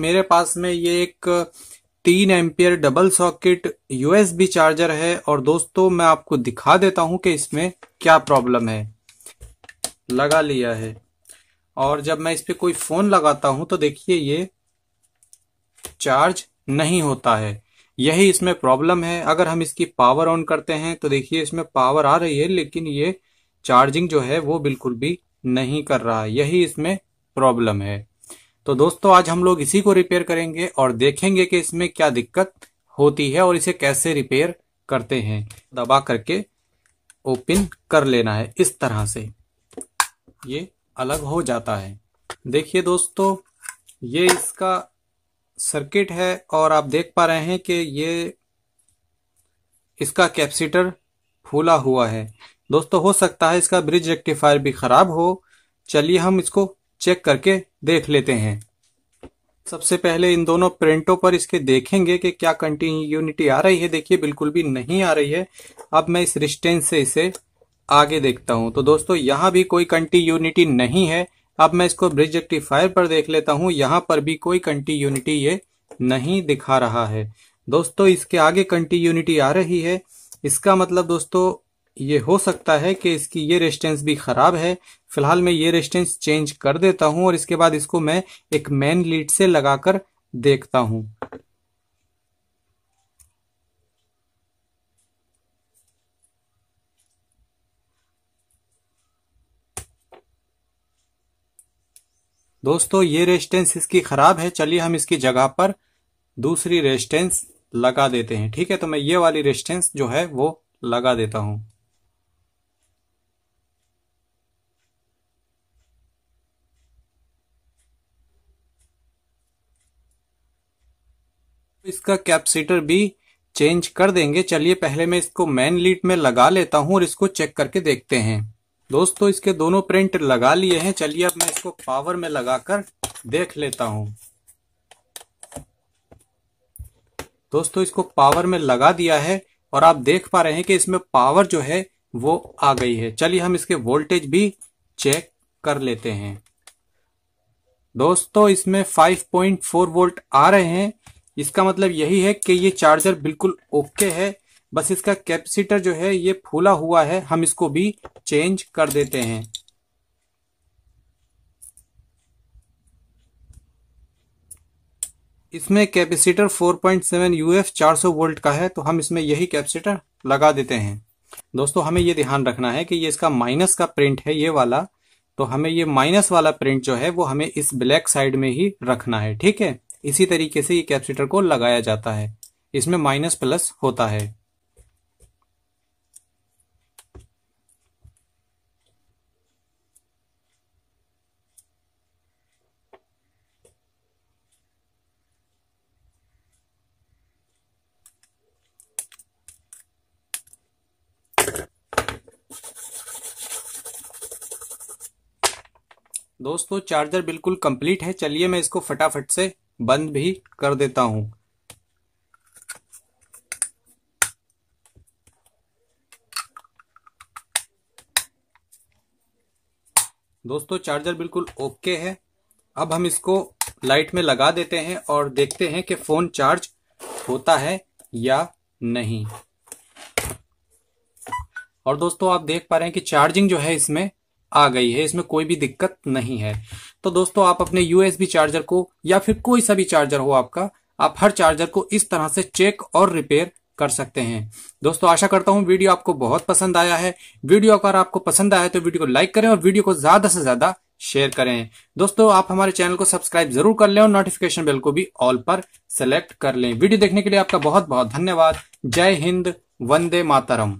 मेरे पास में ये एक तीन ampere double socket USB charger है और दोस्तों मैं आपको दिखा देता हूं कि इसमें क्या प्रॉब्लम है लगा लिया है और जब मैं इस पर कोई फोन लगाता हूं तो देखिए ये चार्ज नहीं होता है यही इसमें प्रॉब्लम है अगर हम इसकी पावर ऑन करते हैं तो देखिए इसमें पावर आ रही है लेकिन ये चार्जिंग जो है वो बिल्कुल भी नहीं कर रहा है यही इसमें प्रॉब्लम है तो दोस्तों आज हम लोग इसी को रिपेयर करेंगे और देखेंगे कि इसमें क्या दिक्कत होती है और इसे कैसे रिपेयर करते हैं दबा करके ओपन कर लेना है इस तरह से ये अलग हो जाता है देखिए दोस्तों ये इसका सर्किट है और आप देख पा रहे हैं कि ये इसका कैपेसिटर फूला हुआ है दोस्तों हो सकता है इसका ब्रिज रेक्टिफायर भी खराब हो चलिए हम इसको चेक करके देख लेते हैं सबसे पहले इन दोनों प्रिंटों पर इसके देखेंगे कि क्या कंटिन्यूनिटी आ रही है देखिए बिल्कुल भी नहीं आ रही है अब मैं इस रिस्टेंस से इसे आगे देखता हूं तो दोस्तों यहां भी कोई कंटिन्यूनिटी नहीं है अब मैं इसको ब्रिज एक्टिफायर पर देख लेता हूं यहां पर भी कोई कंटिन्यूनिटी ये नहीं दिखा रहा है दोस्तों इसके आगे कंटिन्यूनिटी आ रही है इसका मतलब दोस्तों ये हो सकता है कि इसकी ये रेस्टेंस भी ख़राब है फिलहाल मैं ये रेस्टेंस चेंज कर देता हूं और इसके बाद इसको मैं एक मेन लीड से लगाकर देखता हूं दोस्तों ये रेस्टेंस इसकी ख़राब है चलिए हम इसकी जगह पर दूसरी रेस्टेंस लगा देते हैं ठीक है तो मैं ये वाली रेस्टेंस जो है वो लगा देता हूं इसका कैपेसिटर भी चेंज कर देंगे चलिए पहले मैं इसको मेन लीड में लगा लेता हूं और इसको चेक करके देखते हैं दोस्तों इसके दोनों प्रिंट लगा लिए हैं चलिए अब मैं इसको पावर में लगाकर देख लेता हूं दोस्तों इसको पावर में लगा दिया है और आप देख पा रहे हैं कि इसमें पावर जो है वो आ गई है चलिए हम इसके वोल्टेज भी चेक कर लेते हैं दोस्तों इसमें 5.4 वोल्ट आ रहे हैं इसका मतलब यही है कि ये चार्जर बिल्कुल ओके है बस इसका कैपेसिटर जो है ये फूला हुआ है हम इसको भी चेंज कर देते हैं इसमें कैपेसिटर 4.7 यूएफ चार वोल्ट का है तो हम इसमें यही कैपेसिटर लगा देते हैं दोस्तों हमें ये ध्यान रखना है कि ये इसका माइनस का प्रिंट है ये वाला तो हमें ये माइनस वाला प्रिंट जो है वो हमें इस ब्लैक साइड में ही रखना है ठीक है इसी तरीके से ये कैपेसिटर को लगाया जाता है इसमें माइनस प्लस होता है दोस्तों चार्जर बिल्कुल कंप्लीट है चलिए मैं इसको फटाफट से बंद भी कर देता हूं दोस्तों चार्जर बिल्कुल ओके है अब हम इसको लाइट में लगा देते हैं और देखते हैं कि फोन चार्ज होता है या नहीं और दोस्तों आप देख पा रहे हैं कि चार्जिंग जो है इसमें आ गई है इसमें कोई भी दिक्कत नहीं है तो दोस्तों आप अपने यूएसबी चार्जर को या फिर कोई सा भी चार्जर हो आपका आप हर चार्जर को इस तरह से चेक और रिपेयर कर सकते हैं दोस्तों आशा करता हूं वीडियो आपको बहुत पसंद आया है वीडियो अगर आपको पसंद आया तो वीडियो को लाइक करें और वीडियो को ज्यादा से ज्यादा शेयर करें दोस्तों आप हमारे चैनल को सब्सक्राइब जरूर कर लें और नोटिफिकेशन बेल को भी ऑल पर सेलेक्ट कर लें वीडियो देखने के लिए आपका बहुत बहुत धन्यवाद जय हिंद वंदे मातरम